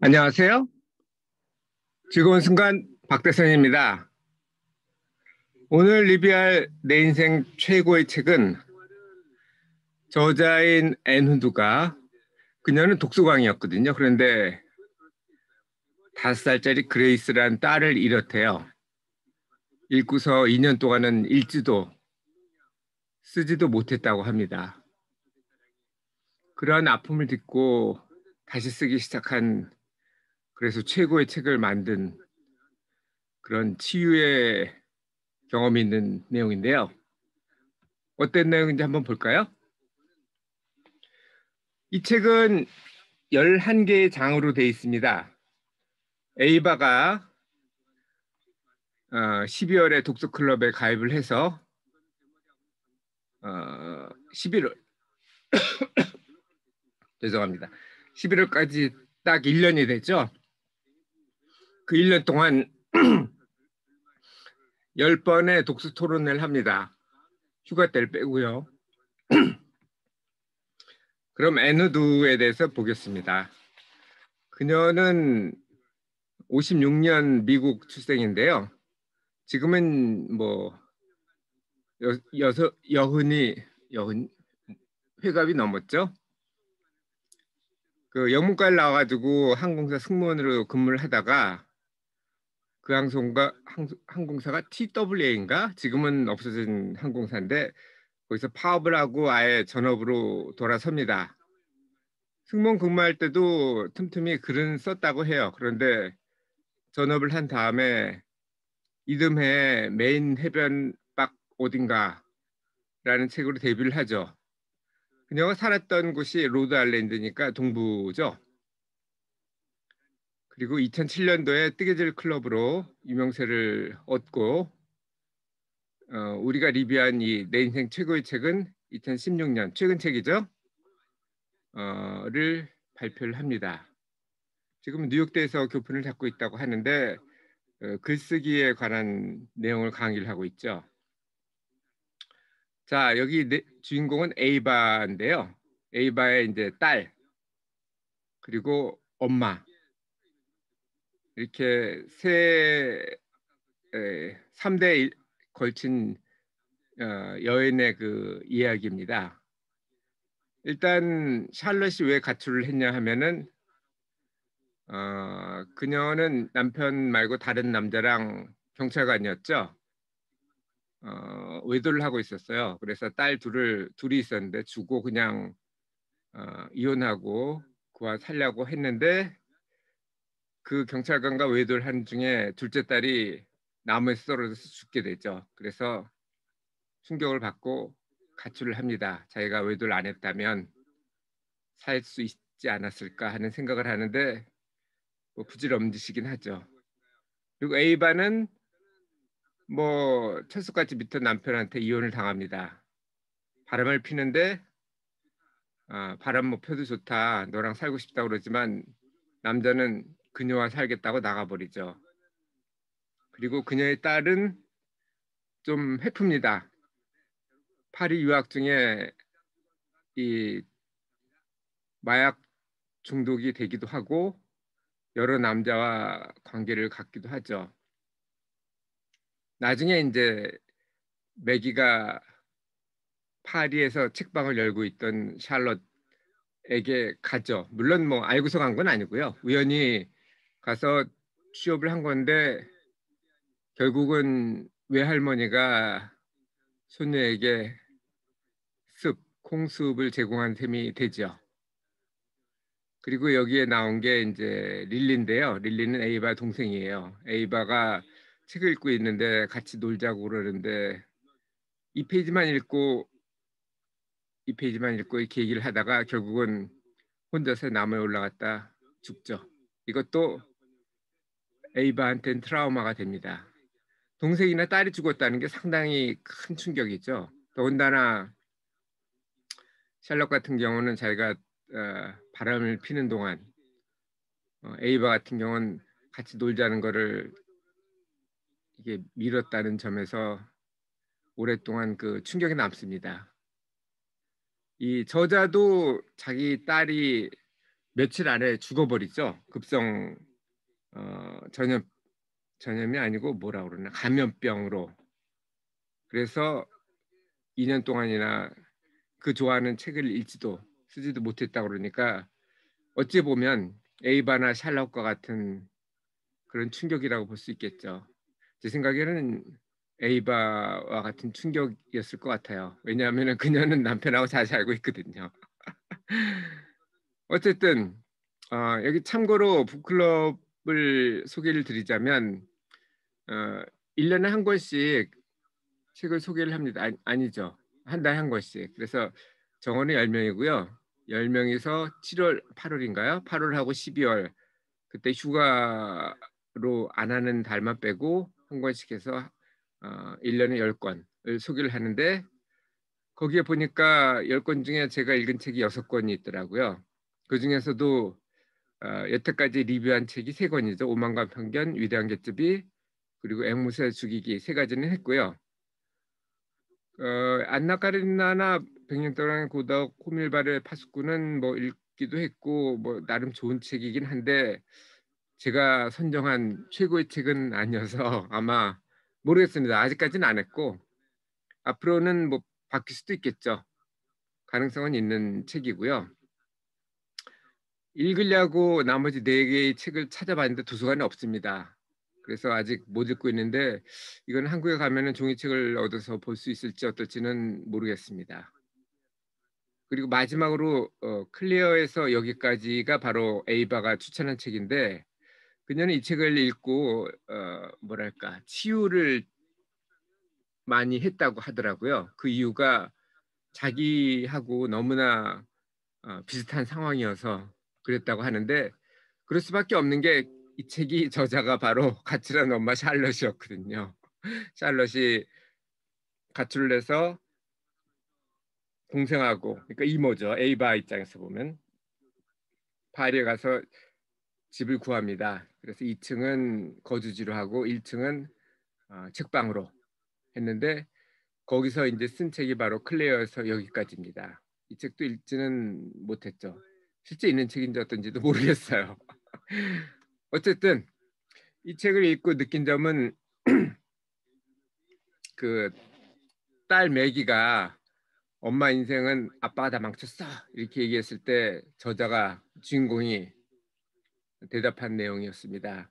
안녕하세요. 즐거운 순간 박대선입니다. 오늘 리뷰할 내 인생 최고의 책은 저자인 앤 후드가 그녀는 독서광이었거든요 그런데 다섯 살짜리 그레이스란 딸을 잃었대요. 읽고서 2년 동안은 읽지도 쓰지도 못했다고 합니다. 그러한 아픔을 딛고 다시 쓰기 시작한 그래서 최고의 책을 만든 그런 치유의 경험이 있는 내용인데요. 어떤 내용인지 한번 볼까요? 이 책은 11개의 장으로 되어 있습니다. 에이바가 12월에 어, 독서클럽에 가입을 해서 11월 어, 죄송합니다. 11월까지 딱 1년이 되죠그 1년 동안 10번의 독서 토론을 합니다. 휴가 때를 빼고요. 그럼 에누두에 대해서 보겠습니다. 그녀는 56년 미국 출생인데요. 지금은 뭐 여, 여서, 여흔이 여흔 회갑이 넘었죠. 그 영문과를 나와가지고 항공사 승무원으로 근무를 하다가 그 항공사 항공사가 TWA인가 지금은 없어진 항공사인데 거기서 파업을 하고 아예 전업으로 돌아섭니다. 승무원 근무할 때도 틈틈이 글은 썼다고 해요. 그런데 전업을 한 다음에 이듬해 메인 해변 밖 어딘가라는 책으로 데뷔를 하죠. 그녀가 살았던 곳이 로드 아일랜드니까 동부죠. 그리고 2007년도에 뜨개질 클럽으로 유명세를 얻고 어, 우리가 리뷰한 이 내 인생 최고의 책은 2016년 최근 책이죠. 어, 를 발표를 합니다. 지금 뉴욕대에서 교훈을 잡고 있다고 하는데 어, 글쓰기에 관한 내용을 강의를 하고 있죠. 자 여기 네, 주인공은 에이바인데요. 에이바의 이제 딸 그리고 엄마 이렇게 세 3대에 걸친 어, 여인의 그 이야기입니다. 일단 샬럿이 왜 가출을 했냐 하면은 어, 그녀는 남편 말고 다른 남자랑 경찰관이었죠. 어, 외도를 하고 있었어요. 그래서 딸 둘을 둘이 있었는데 주고 그냥 어, 이혼하고 그와 살려고 했는데 그 경찰관과 외도를 한 중에 둘째 딸이 나무에서 떨져서 죽게 되죠. 그래서 충격을 받고 가출을 합니다. 자기가 외도를 안 했다면 살 수 있지 않았을까 하는 생각을 하는데 뭐부질없는짓이긴 하죠. 그리고 에이바는 뭐철수까지 밑에 남편한테 이혼을 당합니다. 바람을 피는데 아, 바람 뭐 펴도 좋다. 너랑 살고 싶다 그러지만 남자는 그녀와 살겠다고 나가버리죠. 그리고 그녀의 딸은 좀해프니다 파리 유학 중에 이 마약 중독이 되기도 하고 여러 남자와 관계를 갖기도 하죠. 나중에 이제 매기가 파리에서 책방을 열고 있던 샬롯에게 가죠. 물론 뭐 알고서 간 건 아니고요. 우연히 가서 취업을 한 건데 결국은 외할머니가 손녀에게 숲, 콩숲을 제공한 셈이 되죠. 그리고 여기에 나온 게 이제 릴리인데요. 릴리는 에이바 동생이에요. 에이바가 책을 읽고 있는데 같이 놀자고 그러는데 이 페이지만 읽고 이 페이지만 읽고 이렇게 얘기를 하다가 결국은 혼자서 나무에 올라갔다 죽죠. 이것도 에이바한테는 트라우마가 됩니다. 동생이나 딸이 죽었다는 게 상당히 큰 충격이죠. 더군다나 샬럿 같은 경우는 자기가 어, 바람을 피는 동안 어, 에이바 같은 경우는 같이 놀자는 거를 이게 밀었다는 점에서 오랫동안 그 충격이 남습니다. 이 저자도 자기 딸이 며칠 안에 죽어버리죠. 급성 어, 전염 전염이 아니고 뭐라 그러나 감염병으로. 그래서 2년 동안이나 그 좋아하는 책을 읽지도 쓰지도 못했다 그러니까 어찌 보면 에이바나 샬럿과 같은 그런 충격이라고 볼 수 있겠죠. 제 생각에는 에이바와 같은 충격이었을 것 같아요. 왜냐하면 그녀는 남편하고 잘 살고 있거든요. 어쨌든 어, 여기 참고로 북클럽을 소개를 드리자면 어, 1년에 한 권씩 책을 소개를 합니다. 아니, 죠한 달에 한 권씩. 그래서 정원은 10명이고요. 1 0명이서 7월, 8월인가요? 8월하고 12월 그때 휴가로 안 하는 달만 빼고 한 권씩 해서 어, 1년에 10권을 소개를 하는데 거기에 보니까 10권 중에 제가 읽은 책이 6권이 있더라고요. 그 중에서도 어, 여태까지 리뷰한 책이 3권이죠. 오만과 편견, 위대한 개츠비 그리고 앵무새 죽이기 세 가지는 했고요. 어, 안나 카르나나 백년 동안 고덕 호밀바를 파수꾼은 뭐 읽기도 했고 뭐 나름 좋은 책이긴 한데 제가 선정한 최고의 책은 아니어서 아마 모르겠습니다. 아직까지는 안 했고 앞으로는 뭐 바뀔 수도 있겠죠. 가능성은 있는 책이고요. 읽으려고 나머지 네 개의 책을 찾아봤는데 도서관에 없습니다. 그래서 아직 못 읽고 있는데 이건 한국에 가면은 종이책을 얻어서 볼 수 있을지 어떨지는 모르겠습니다. 그리고 마지막으로 어, 클리어에서 여기까지가 바로 에이바가 추천한 책인데 그녀는 이 책을 읽고 어, 뭐랄까 치유를 많이 했다고 하더라고요. 그 이유가 자기하고 너무나 어, 비슷한 상황이어서 그랬다고 하는데 그럴 수밖에 없는 게 이 책이 저자가 바로 가출한 엄마 샬럿이었거든요. 샬럿이 가출을 해서 동생하고 그러니까 이모죠 에이바 입장에서 보면 파리에 가서 집을 구합니다. 그래서 2층은 거주지로 하고 1층은 어, 책방으로 했는데 거기서 이제 쓴 책이 바로 클레어에서 여기까지입니다. 이 책도 읽지는 못했죠. 실제 있는 책인지 어떤지도 모르겠어요. 어쨌든 이 책을 읽고 느낀 점은 그 딸 매기가 엄마 인생은 아빠가 다 망쳤어 이렇게 얘기했을 때 저자가 주인공이 대답한 내용이었습니다.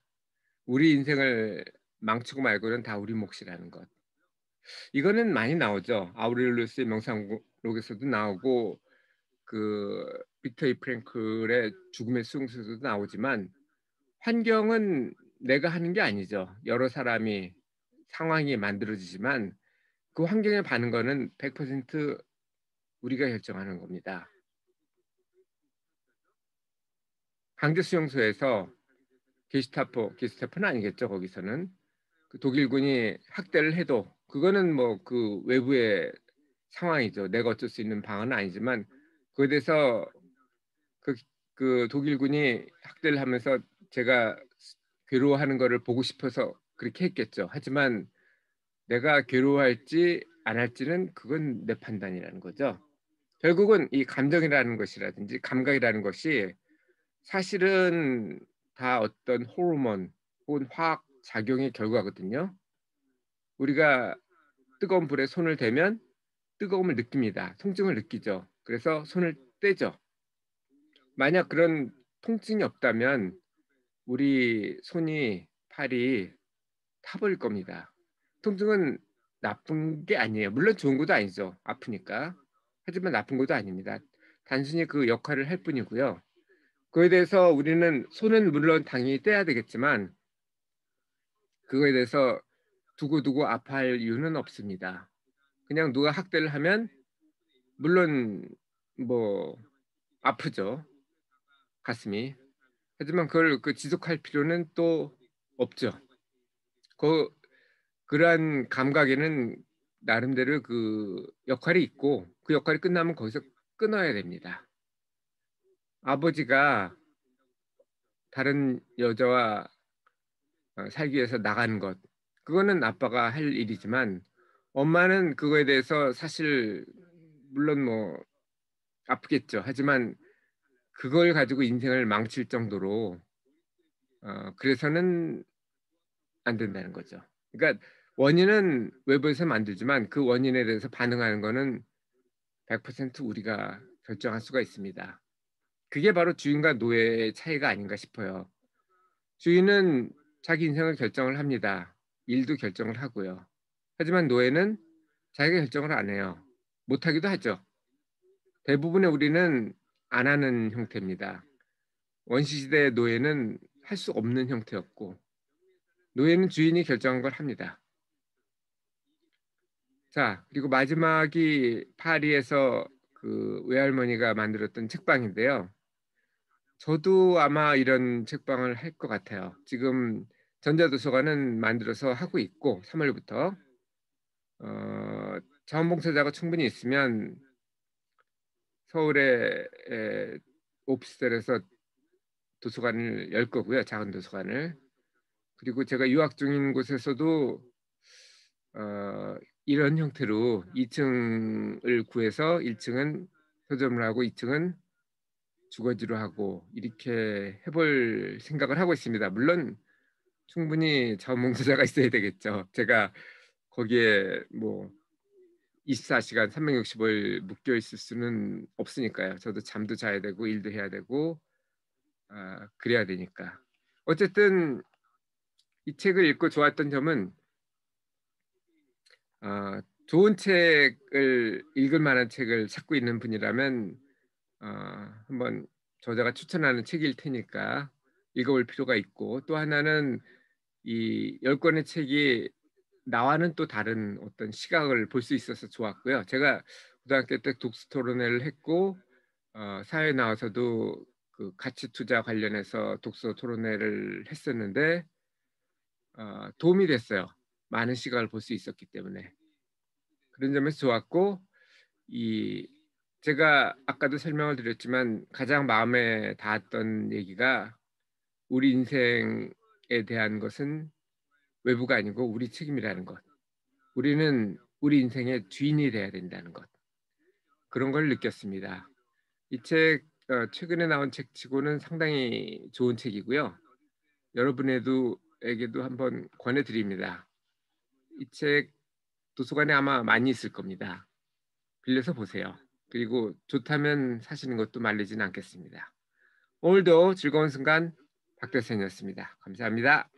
우리 인생을 망치고 말고는 다 우리 몫이라는 것. 이거는 많이 나오죠. 아우릴루스의 명상록에서도 나오고 그 비터 이프랭클의 죽음의 수용소도 나오지만 환경은 내가 하는 게 아니죠. 여러 사람이 상황이 만들어지지만 그 환경에 반응 거는 100% 우리가 결정하는 겁니다. 강제 수용소에서 게시타포, 게시타포는 아니겠죠 거기서는 그 독일군이 학대를 해도 그거는 뭐 그 외부의 상황이죠. 내가 어쩔 수 있는 방안은 아니지만 그에 대해서 그, 그 독일군이 학대를 하면서 제가 괴로워하는 거를 보고 싶어서 그렇게 했겠죠. 하지만 내가 괴로워할지 안 할지는 그건 내 판단이라는 거죠. 결국은 이 감정이라는 것이라든지 감각이라는 것이 사실은 다 어떤 호르몬 혹은 화학 작용의 결과거든요. 우리가 뜨거운 불에 손을 대면 뜨거움을 느낍니다. 통증을 느끼죠. 그래서 손을 떼죠. 만약 그런 통증이 없다면 우리 손이 팔이 타버릴 겁니다. 통증은 나쁜 게 아니에요. 물론 좋은 것도 아니죠. 아프니까. 하지만 나쁜 것도 아닙니다. 단순히 그 역할을 할 뿐이고요. 그에 대해서 우리는 손은 물론 당연히 떼야 되겠지만 그거에 대해서 두고두고 아파할 이유는 없습니다. 그냥 누가 학대를 하면 물론 뭐 아프죠 가슴이 하지만 그걸 그 지속할 필요는 또 없죠. 그 그러한 감각에는 나름대로 그 역할이 있고 그 역할이 끝나면 거기서 끊어야 됩니다. 아버지가 다른 여자와 어, 살기 위해서 나간 것 그거는 아빠가 할 일이지만 엄마는 그거에 대해서 사실 물론 뭐 아프겠죠 하지만 그걸 가지고 인생을 망칠 정도로 어, 그래서는 안 된다는 거죠. 그러니까 원인은 외부에서 만들지만 그 원인에 대해서 반응하는 거는 100% 우리가 결정할 수가 있습니다. 그게 바로 주인과 노예의 차이가 아닌가 싶어요. 주인은 자기 인생을 결정을 합니다. 일도 결정을 하고요. 하지만 노예는 자기가 결정을 안 해요. 못하기도 하죠. 대부분의 우리는 안 하는 형태입니다. 원시시대의 노예는 할 수 없는 형태였고 노예는 주인이 결정한 걸 합니다. 자 그리고 마지막이 파리에서 그 외할머니가 만들었던 책방인데요. 저도 아마 이런 책방을 할 것 같아요. 지금 전자도서관은 만들어서 하고 있고 3월부터 어, 자원봉사자가 충분히 있으면 서울의 에, 오피스텔에서 도서관을 열 거고요. 작은 도서관을. 그리고 제가 유학 중인 곳에서도 어, 이런 형태로 2층을 구해서 1층은 서점을 하고 2층은 두 가지로 하고 이렇게 해볼 생각을 하고 있습니다. 물론 충분히 자원봉사자가 있어야 되겠죠. 제가 거기에 뭐 24시간 365일 묶여 있을 수는 없으니까요. 저도 잠도 자야 되고 일도 해야 되고 아, 그래야 되니까. 어쨌든 이 책을 읽고 좋았던 점은 아, 좋은 책을 읽을 만한 책을 찾고 있는 분이라면 어, 한번 저자가 추천하는 책일 테니까 읽어볼 필요가 있고 또 하나는 이열 권의 책이 나와는 또 다른 어떤 시각을 볼 수 있어서 좋았고요. 제가 고등학교 때 독서토론회를 했고 어, 사회 나와서도 그 가치 투자 관련해서 독서 토론회를 했었는데 어, 도움이 됐어요. 많은 시각을 볼 수 있었기 때문에 그런 점에서 좋았고 이 제가 아까도 설명을 드렸지만 가장 마음에 닿았던 얘기가 우리 인생에 대한 것은 외부가 아니고 우리 책임이라는 것. 우리는 우리 인생의 주인이 돼야 된다는 것. 그런 걸 느꼈습니다. 이책 어, 최근에 나온 책치고는 상당히 좋은 책이고요. 여러분에게도 한번 권해드립니다. 이 책 도서관에 아마 많이 있을 겁니다. 빌려서 보세요. 그리고 좋다면 사시는 것도 말리진 않겠습니다. 오늘도 즐거운 순간 박대선이었습니다. 감사합니다.